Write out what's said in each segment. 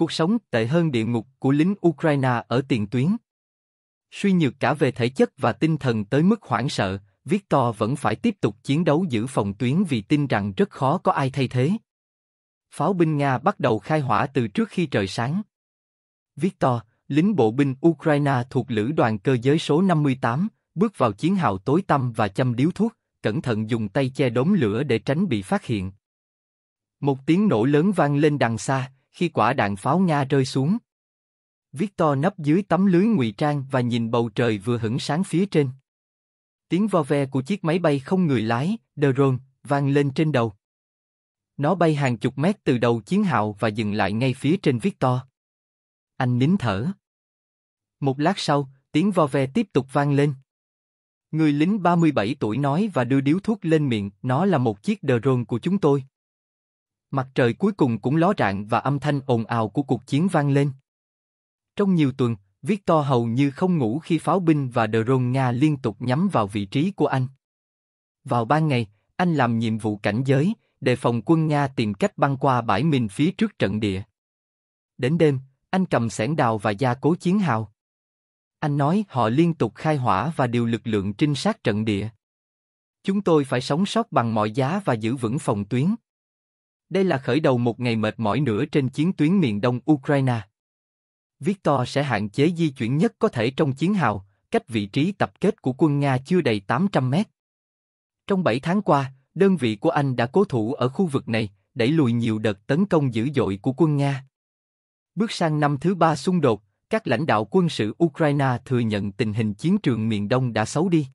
cuộc sống tệ hơn địa ngục của lính Ukraine ở tiền tuyến. Suy nhược cả về thể chất và tinh thần tới mức hoảng sợ, Victor vẫn phải tiếp tục chiến đấu giữ phòng tuyến vì tin rằng rất khó có ai thay thế. Pháo binh Nga bắt đầu khai hỏa từ trước khi trời sáng. Victor, lính bộ binh Ukraine thuộc lữ đoàn cơ giới số 58, bước vào chiến hào tối tăm và châm điếu thuốc, cẩn thận dùng tay che đốm lửa để tránh bị phát hiện. Một tiếng nổ lớn vang lên đằng xa, khi quả đạn pháo Nga rơi xuống. Victor nấp dưới tấm lưới ngụy trang và nhìn bầu trời vừa hửng sáng phía trên. Tiếng vo ve của chiếc máy bay không người lái, drone, vang lên trên đầu. Nó bay hàng chục mét từ đầu chiến hào và dừng lại ngay phía trên Victor. Anh nín thở. Một lát sau, tiếng vo ve tiếp tục vang lên. Người lính 37 tuổi nói và đưa điếu thuốc lên miệng, nó là một chiếc drone của chúng tôi. Mặt trời cuối cùng cũng ló rạng và âm thanh ồn ào của cuộc chiến vang lên. Trong nhiều tuần, Victor hầu như không ngủ khi pháo binh và drone Nga liên tục nhắm vào vị trí của anh. Vào ban ngày, anh làm nhiệm vụ cảnh giới, đề phòng quân Nga tìm cách băng qua bãi mìn phía trước trận địa. Đến đêm, anh cầm sẻn đào và gia cố chiến hào. Anh nói họ liên tục khai hỏa và điều lực lượng trinh sát trận địa. Chúng tôi phải sống sót bằng mọi giá và giữ vững phòng tuyến. Đây là khởi đầu một ngày mệt mỏi nữa trên chiến tuyến miền đông Ukraine. Victor sẽ hạn chế di chuyển nhất có thể trong chiến hào, cách vị trí tập kết của quân Nga chưa đầy 800 mét. Trong 7 tháng qua, đơn vị của anh đã cố thủ ở khu vực này, đẩy lùi nhiều đợt tấn công dữ dội của quân Nga. Bước sang năm thứ ba xung đột, các lãnh đạo quân sự Ukraine thừa nhận tình hình chiến trường miền Đông đã xấu đi.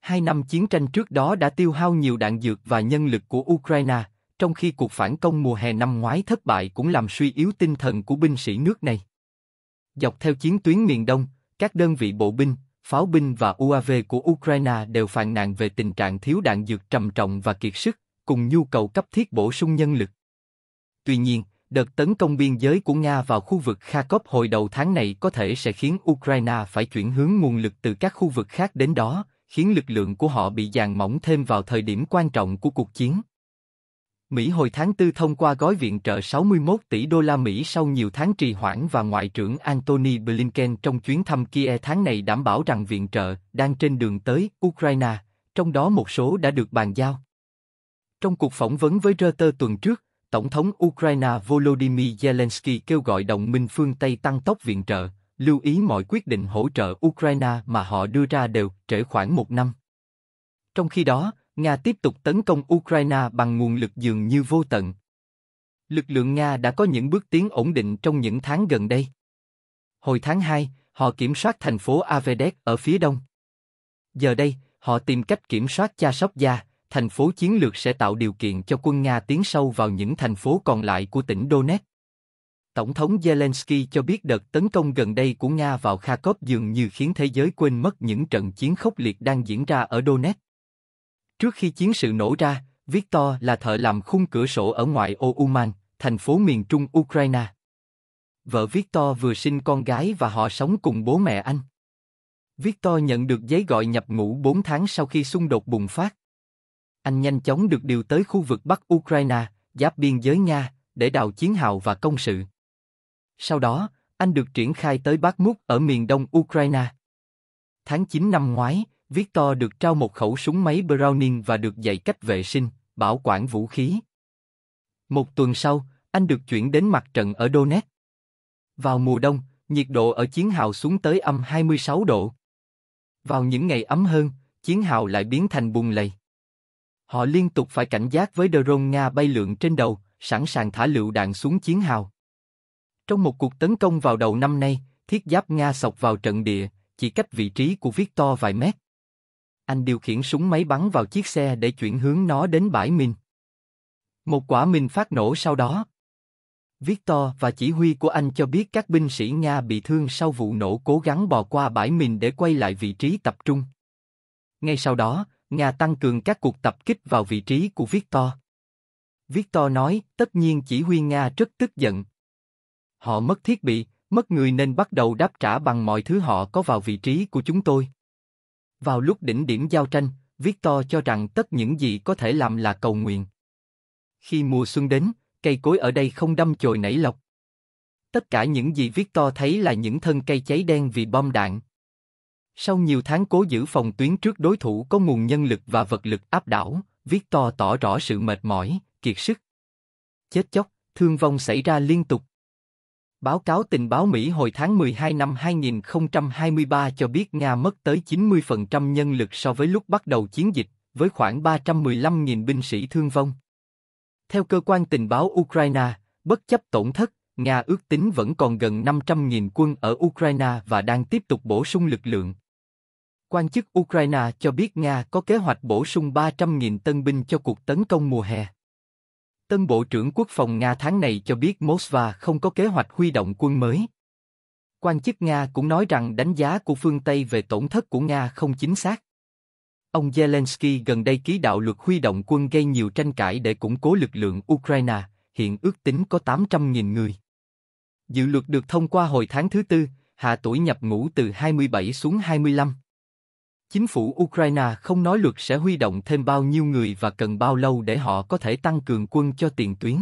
Hai năm chiến tranh trước đó đã tiêu hao nhiều đạn dược và nhân lực của Ukraine, trong khi cuộc phản công mùa hè năm ngoái thất bại cũng làm suy yếu tinh thần của binh sĩ nước này. Dọc theo chiến tuyến miền Đông, các đơn vị bộ binh, pháo binh và UAV của Ukraine đều phàn nàn về tình trạng thiếu đạn dược trầm trọng và kiệt sức, cùng nhu cầu cấp thiết bổ sung nhân lực. Tuy nhiên, đợt tấn công biên giới của Nga vào khu vực Kharkov hồi đầu tháng này có thể sẽ khiến Ukraine phải chuyển hướng nguồn lực từ các khu vực khác đến đó, khiến lực lượng của họ bị dàn mỏng thêm vào thời điểm quan trọng của cuộc chiến. Mỹ hồi tháng 4 thông qua gói viện trợ 61 tỷ đô la Mỹ sau nhiều tháng trì hoãn và Ngoại trưởng Antony Blinken trong chuyến thăm Kiev tháng này đảm bảo rằng viện trợ đang trên đường tới Ukraine, trong đó một số đã được bàn giao. Trong cuộc phỏng vấn với Reuters tuần trước, Tổng thống Ukraine Volodymyr Zelensky kêu gọi đồng minh phương Tây tăng tốc viện trợ, lưu ý mọi quyết định hỗ trợ Ukraine mà họ đưa ra đều trễ khoảng một năm. Trong khi đó, Nga tiếp tục tấn công Ukraine bằng nguồn lực dường như vô tận. Lực lượng Nga đã có những bước tiến ổn định trong những tháng gần đây. Hồi tháng 2, họ kiểm soát thành phố Avedek ở phía đông. Giờ đây, họ tìm cách kiểm soát Chasovya, thành phố chiến lược sẽ tạo điều kiện cho quân Nga tiến sâu vào những thành phố còn lại của tỉnh Donetsk. Tổng thống Zelensky cho biết đợt tấn công gần đây của Nga vào Kharkov dường như khiến thế giới quên mất những trận chiến khốc liệt đang diễn ra ở Donetsk. Trước khi chiến sự nổ ra, Victor là thợ làm khung cửa sổ ở ngoại ô Uman, thành phố miền trung Ukraine. Vợ Victor vừa sinh con gái và họ sống cùng bố mẹ anh. Victor nhận được giấy gọi nhập ngũ 4 tháng sau khi xung đột bùng phát. Anh nhanh chóng được điều tới khu vực Bắc Ukraine, giáp biên giới Nga, để đào chiến hào và công sự. Sau đó, anh được triển khai tới Bakhmut ở miền đông Ukraine. Tháng 9 năm ngoái, Victor được trao một khẩu súng máy Browning và được dạy cách vệ sinh, bảo quản vũ khí. Một tuần sau, anh được chuyển đến mặt trận ở Donetsk. Vào mùa đông, nhiệt độ ở chiến hào xuống tới âm 26 độ. Vào những ngày ấm hơn, chiến hào lại biến thành bùng lầy. Họ liên tục phải cảnh giác với drone Nga bay lượn trên đầu, sẵn sàng thả lựu đạn xuống chiến hào. Trong một cuộc tấn công vào đầu năm nay, thiết giáp Nga sọc vào trận địa, chỉ cách vị trí của Victor vài mét anh điều khiển súng máy bắn vào chiếc xe để chuyển hướng nó đến bãi mìn. Một quả mìn phát nổ sau đó. Victor và chỉ huy của anh cho biết các binh sĩ Nga bị thương sau vụ nổ cố gắng bò qua bãi mìn để quay lại vị trí tập trung. Ngay sau đó, Nga tăng cường các cuộc tập kích vào vị trí của Victor. Victor nói, tất nhiên chỉ huy Nga rất tức giận. Họ mất thiết bị, mất người nên bắt đầu đáp trả bằng mọi thứ họ có vào vị trí của chúng tôi. Vào lúc đỉnh điểm giao tranh, Victor cho rằng tất những gì có thể làm là cầu nguyện. Khi mùa xuân đến, cây cối ở đây không đâm chồi nảy lộc. Tất cả những gì Victor thấy là những thân cây cháy đen vì bom đạn. Sau nhiều tháng cố giữ phòng tuyến trước đối thủ có nguồn nhân lực và vật lực áp đảo, Victor tỏ rõ sự mệt mỏi, kiệt sức. Chết chóc, thương vong xảy ra liên tục. Báo cáo tình báo Mỹ hồi tháng 12 năm 2023 cho biết Nga mất tới 90% nhân lực so với lúc bắt đầu chiến dịch, với khoảng 315.000 binh sĩ thương vong. Theo cơ quan tình báo Ukraine, bất chấp tổn thất, Nga ước tính vẫn còn gần 500.000 quân ở Ukraine và đang tiếp tục bổ sung lực lượng. Quan chức Ukraine cho biết Nga có kế hoạch bổ sung 300.000 tân binh cho cuộc tấn công mùa hè. Tân Bộ trưởng Quốc phòng Nga tháng này cho biết Moskva không có kế hoạch huy động quân mới. Quan chức Nga cũng nói rằng đánh giá của phương Tây về tổn thất của Nga không chính xác. Ông Zelensky gần đây ký đạo luật huy động quân gây nhiều tranh cãi để củng cố lực lượng Ukraine, hiện ước tính có 800.000 người. Dự luật được thông qua hồi tháng thứ Tư, hạ tuổi nhập ngũ từ 27 xuống 25. Chính phủ Ukraine không nói luật sẽ huy động thêm bao nhiêu người và cần bao lâu để họ có thể tăng cường quân cho tiền tuyến.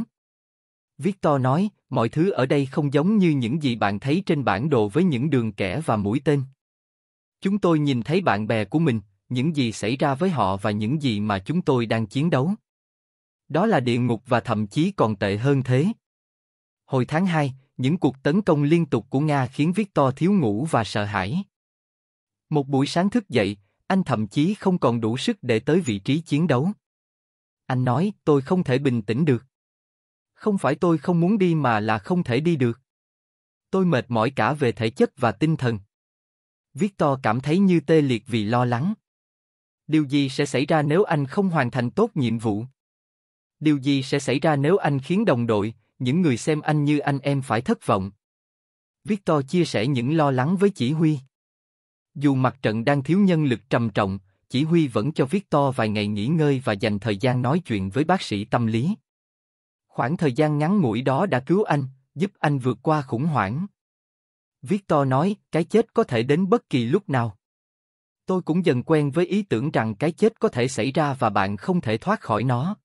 Victor nói, mọi thứ ở đây không giống như những gì bạn thấy trên bản đồ với những đường kẻ và mũi tên. Chúng tôi nhìn thấy bạn bè của mình, những gì xảy ra với họ và những gì mà chúng tôi đang chiến đấu. Đó là địa ngục và thậm chí còn tệ hơn thế. Hồi tháng 2, những cuộc tấn công liên tục của Nga khiến Victor thiếu ngủ và sợ hãi. Một buổi sáng thức dậy, anh thậm chí không còn đủ sức để tới vị trí chiến đấu. Anh nói, tôi không thể bình tĩnh được. Không phải tôi không muốn đi mà là không thể đi được. Tôi mệt mỏi cả về thể chất và tinh thần. Victor cảm thấy như tê liệt vì lo lắng. Điều gì sẽ xảy ra nếu anh không hoàn thành tốt nhiệm vụ? Điều gì sẽ xảy ra nếu anh khiến đồng đội, những người xem anh như anh em phải thất vọng? Victor chia sẻ những lo lắng với chỉ huy. Dù mặt trận đang thiếu nhân lực trầm trọng, chỉ huy vẫn cho Victor vài ngày nghỉ ngơi và dành thời gian nói chuyện với bác sĩ tâm lý. Khoảng thời gian ngắn ngủi đó đã cứu anh, giúp anh vượt qua khủng hoảng. Victor nói, cái chết có thể đến bất kỳ lúc nào. Tôi cũng dần quen với ý tưởng rằng cái chết có thể xảy ra và bạn không thể thoát khỏi nó.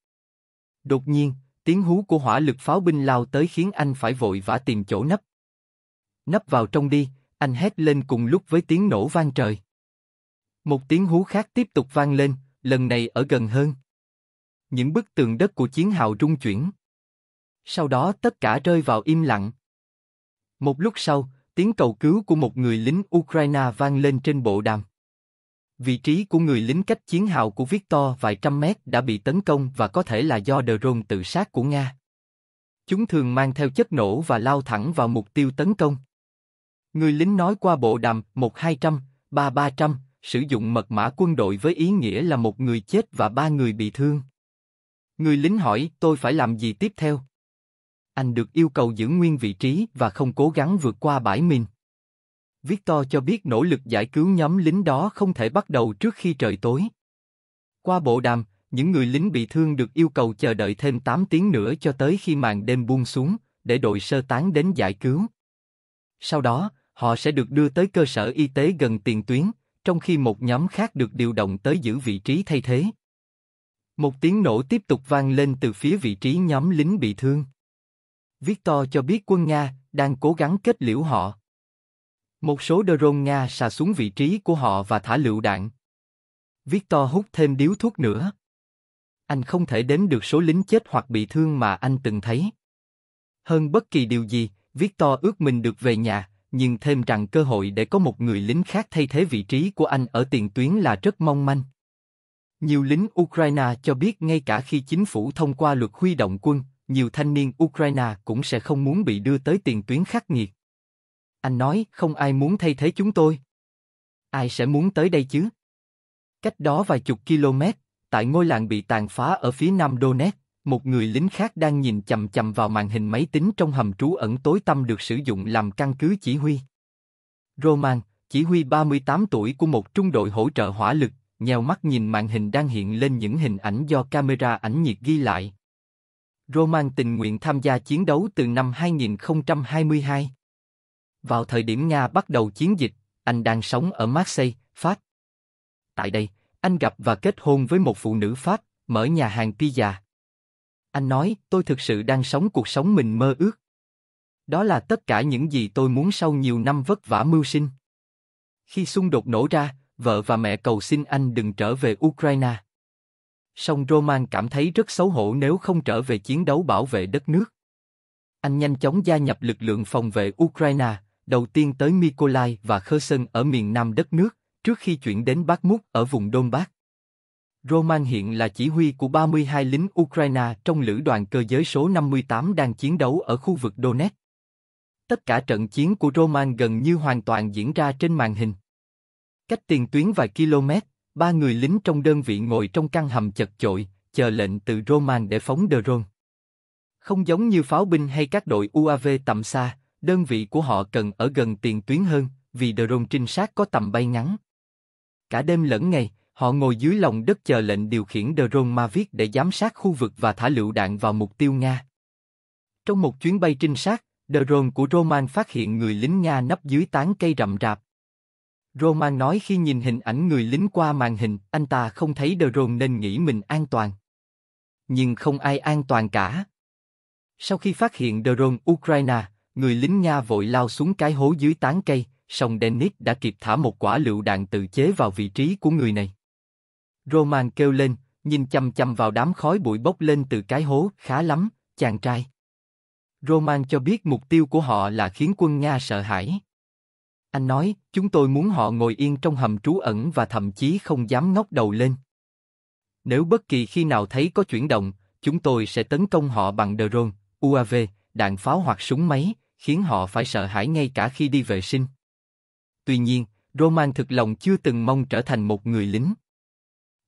Đột nhiên, tiếng hú của hỏa lực pháo binh lao tới khiến anh phải vội vã tìm chỗ nấp. Nấp vào trong đi, anh hét lên cùng lúc với tiếng nổ vang trời. Một tiếng hú khác tiếp tục vang lên, lần này ở gần hơn. Những bức tường đất của chiến hào rung chuyển. Sau đó tất cả rơi vào im lặng. Một lúc sau, tiếng cầu cứu của một người lính Ukraine vang lên trên bộ đàm. Vị trí của người lính cách chiến hào của Victor vài trăm mét đã bị tấn công và có thể là do drone tự sát của Nga. Chúng thường mang theo chất nổ và lao thẳng vào mục tiêu tấn công. Người lính nói qua bộ đàm 1200, 3300, sử dụng mật mã quân đội với ý nghĩa là một người chết và ba người bị thương. Người lính hỏi tôi phải làm gì tiếp theo? Anh được yêu cầu giữ nguyên vị trí và không cố gắng vượt qua bãi mìn. Victor cho biết nỗ lực giải cứu nhóm lính đó không thể bắt đầu trước khi trời tối. Qua bộ đàm, những người lính bị thương được yêu cầu chờ đợi thêm 8 tiếng nữa cho tới khi màn đêm buông xuống, để đội sơ tán đến giải cứu. Sau đó, họ sẽ được đưa tới cơ sở y tế gần tiền tuyến, trong khi một nhóm khác được điều động tới giữ vị trí thay thế. Một tiếng nổ tiếp tục vang lên từ phía vị trí nhóm lính bị thương. Victor cho biết quân Nga đang cố gắng kết liễu họ. Một số drone Nga xà xuống vị trí của họ và thả lựu đạn. Victor hút thêm điếu thuốc nữa. Anh không thể đếm được số lính chết hoặc bị thương mà anh từng thấy. Hơn bất kỳ điều gì, Victor ước mình được về nhà, nhưng thêm rằng cơ hội để có một người lính khác thay thế vị trí của anh ở tiền tuyến là rất mong manh. Nhiều lính Ukraine cho biết ngay cả khi chính phủ thông qua luật huy động quân, nhiều thanh niên Ukraine cũng sẽ không muốn bị đưa tới tiền tuyến khắc nghiệt. Anh nói, không ai muốn thay thế chúng tôi. Ai sẽ muốn tới đây chứ? Cách đó vài chục km, tại ngôi làng bị tàn phá ở phía nam Donetsk, một người lính khác đang nhìn chầm chầm vào màn hình máy tính trong hầm trú ẩn tối tăm được sử dụng làm căn cứ chỉ huy. Roman, chỉ huy 38 tuổi của một trung đội hỗ trợ hỏa lực, nheo mắt nhìn màn hình đang hiện lên những hình ảnh do camera ảnh nhiệt ghi lại. Roman tình nguyện tham gia chiến đấu từ năm 2022. Vào thời điểm Nga bắt đầu chiến dịch, anh đang sống ở Marseille, Pháp. Tại đây, anh gặp và kết hôn với một phụ nữ Pháp, mở nhà hàng pizza. Anh nói, tôi thực sự đang sống cuộc sống mình mơ ước. Đó là tất cả những gì tôi muốn sau nhiều năm vất vả mưu sinh. Khi xung đột nổ ra, vợ và mẹ cầu xin anh đừng trở về Ukraine. Song Roman cảm thấy rất xấu hổ nếu không trở về chiến đấu bảo vệ đất nước. Anh nhanh chóng gia nhập lực lượng phòng vệ Ukraine, đầu tiên tới Mykolaiv và Kherson ở miền nam đất nước, trước khi chuyển đến Bakhmut ở vùng Donbass. Roman hiện là chỉ huy của 32 lính Ukraine trong lữ đoàn cơ giới số 58 đang chiến đấu ở khu vực Donetsk. Tất cả trận chiến của Roman gần như hoàn toàn diễn ra trên màn hình. Cách tiền tuyến vài km, ba người lính trong đơn vị ngồi trong căn hầm chật chội, chờ lệnh từ Roman để phóng drone. Không giống như pháo binh hay các đội UAV tầm xa, đơn vị của họ cần ở gần tiền tuyến hơn, vì drone trinh sát có tầm bay ngắn. Cả đêm lẫn ngày, Họ ngồi dưới lòng đất chờ lệnh điều khiển Drone Mavic để giám sát khu vực và thả lựu đạn vào mục tiêu Nga. Trong một chuyến bay trinh sát, drone của Roman phát hiện người lính Nga nấp dưới tán cây rậm rạp. Roman nói khi nhìn hình ảnh người lính qua màn hình, anh ta không thấy drone nên nghĩ mình an toàn. Nhưng không ai an toàn cả. Sau khi phát hiện drone Ukraine, người lính Nga vội lao xuống cái hố dưới tán cây, song denis đã kịp thả một quả lựu đạn tự chế vào vị trí của người này. Roman kêu lên, nhìn chăm chăm vào đám khói bụi bốc lên từ cái hố, khá lắm, chàng trai. Roman cho biết mục tiêu của họ là khiến quân Nga sợ hãi. Anh nói, chúng tôi muốn họ ngồi yên trong hầm trú ẩn và thậm chí không dám ngóc đầu lên. Nếu bất kỳ khi nào thấy có chuyển động, chúng tôi sẽ tấn công họ bằng drone, UAV, đạn pháo hoặc súng máy, khiến họ phải sợ hãi ngay cả khi đi vệ sinh. Tuy nhiên, Roman thực lòng chưa từng mong trở thành một người lính.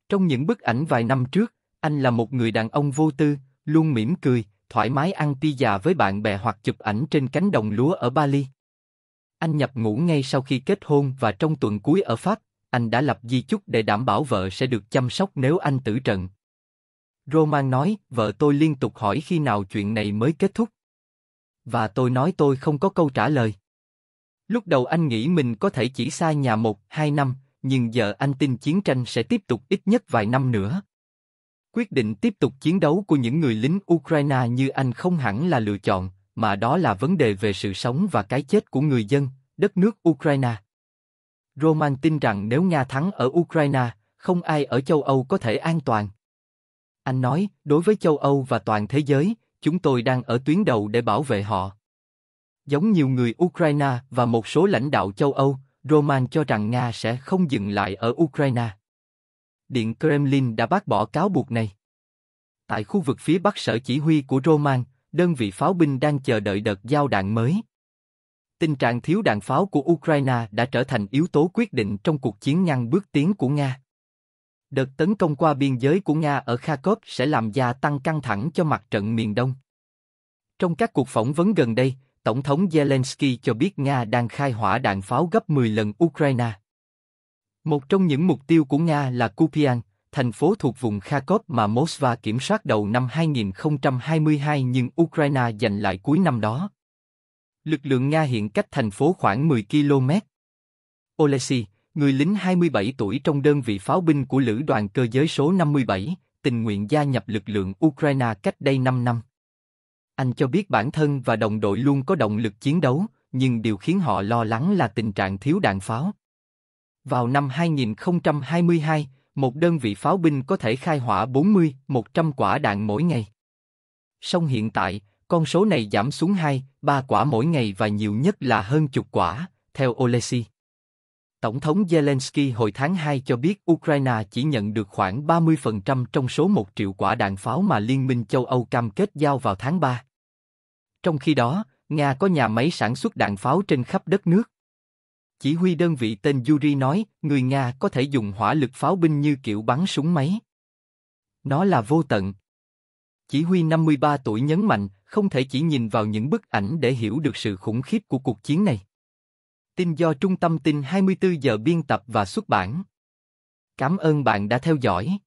Trong những bức ảnh vài năm trước, anh là một người đàn ông vô tư, luôn mỉm cười, thoải mái ăn pizza với bạn bè hoặc chụp ảnh trên cánh đồng lúa ở Bali. Anh nhập ngũ ngay sau khi kết hôn và trong tuần cuối ở Pháp, anh đã lập di chúc để đảm bảo vợ sẽ được chăm sóc nếu anh tử trận. Roman nói, vợ tôi liên tục hỏi khi nào chuyện này mới kết thúc. Và tôi nói tôi không có câu trả lời. Lúc đầu anh nghĩ mình có thể chỉ xa nhà một, hai năm, nhưng giờ anh tin chiến tranh sẽ tiếp tục ít nhất vài năm nữa. Quyết định tiếp tục chiến đấu của những người lính Ukraine như anh không hẳn là lựa chọn, mà đó là vấn đề về sự sống và cái chết của người dân, đất nước Ukraine. Roman tin rằng nếu Nga thắng ở Ukraine, không ai ở châu Âu có thể an toàn. Anh nói, đối với châu Âu và toàn thế giới, chúng tôi đang ở tuyến đầu để bảo vệ họ. Giống nhiều người Ukraine và một số lãnh đạo châu Âu, Roman cho rằng Nga sẽ không dừng lại ở Ukraine. Điện Kremlin đã bác bỏ cáo buộc này. Tại khu vực phía bắc sở chỉ huy của Roman, đơn vị pháo binh đang chờ đợi đợt giao đạn mới. Tình trạng thiếu đạn pháo của Ukraine đã trở thành yếu tố quyết định trong cuộc chiến ngăn bước tiến của Nga. Đợt tấn công qua biên giới của Nga ở Kharkov sẽ làm gia tăng căng thẳng cho mặt trận miền Đông. Trong các cuộc phỏng vấn gần đây, Tổng thống Zelensky cho biết Nga đang khai hỏa đạn pháo gấp 10 lần Ukraine. Một trong những mục tiêu của Nga là Kupiansk, thành phố thuộc vùng Kharkov mà Moscow kiểm soát đầu năm 2022 nhưng Ukraine giành lại cuối năm đó. Lực lượng Nga hiện cách thành phố khoảng 10 km. Olesi, người lính 27 tuổi trong đơn vị pháo binh của Lữ đoàn cơ giới số 57, tình nguyện gia nhập lực lượng Ukraine cách đây 5 năm. Anh cho biết bản thân và đồng đội luôn có động lực chiến đấu, nhưng điều khiến họ lo lắng là tình trạng thiếu đạn pháo. Vào năm 2022, một đơn vị pháo binh có thể khai hỏa 40-100 quả đạn mỗi ngày. Song hiện tại, con số này giảm xuống 2, 3 quả mỗi ngày và nhiều nhất là hơn chục quả, theo Olesi. Tổng thống Zelensky hồi tháng 2 cho biết Ukraine chỉ nhận được khoảng 30% trong số 1 triệu quả đạn pháo mà Liên minh châu Âu cam kết giao vào tháng 3. Trong khi đó, Nga có nhà máy sản xuất đạn pháo trên khắp đất nước. Chỉ huy đơn vị tên Yuri nói, người Nga có thể dùng hỏa lực pháo binh như kiểu bắn súng máy. Nó là vô tận. Chỉ huy 53 tuổi nhấn mạnh, không thể chỉ nhìn vào những bức ảnh để hiểu được sự khủng khiếp của cuộc chiến này. Tin do Trung tâm tin 24 giờ biên tập và xuất bản. Cảm ơn bạn đã theo dõi.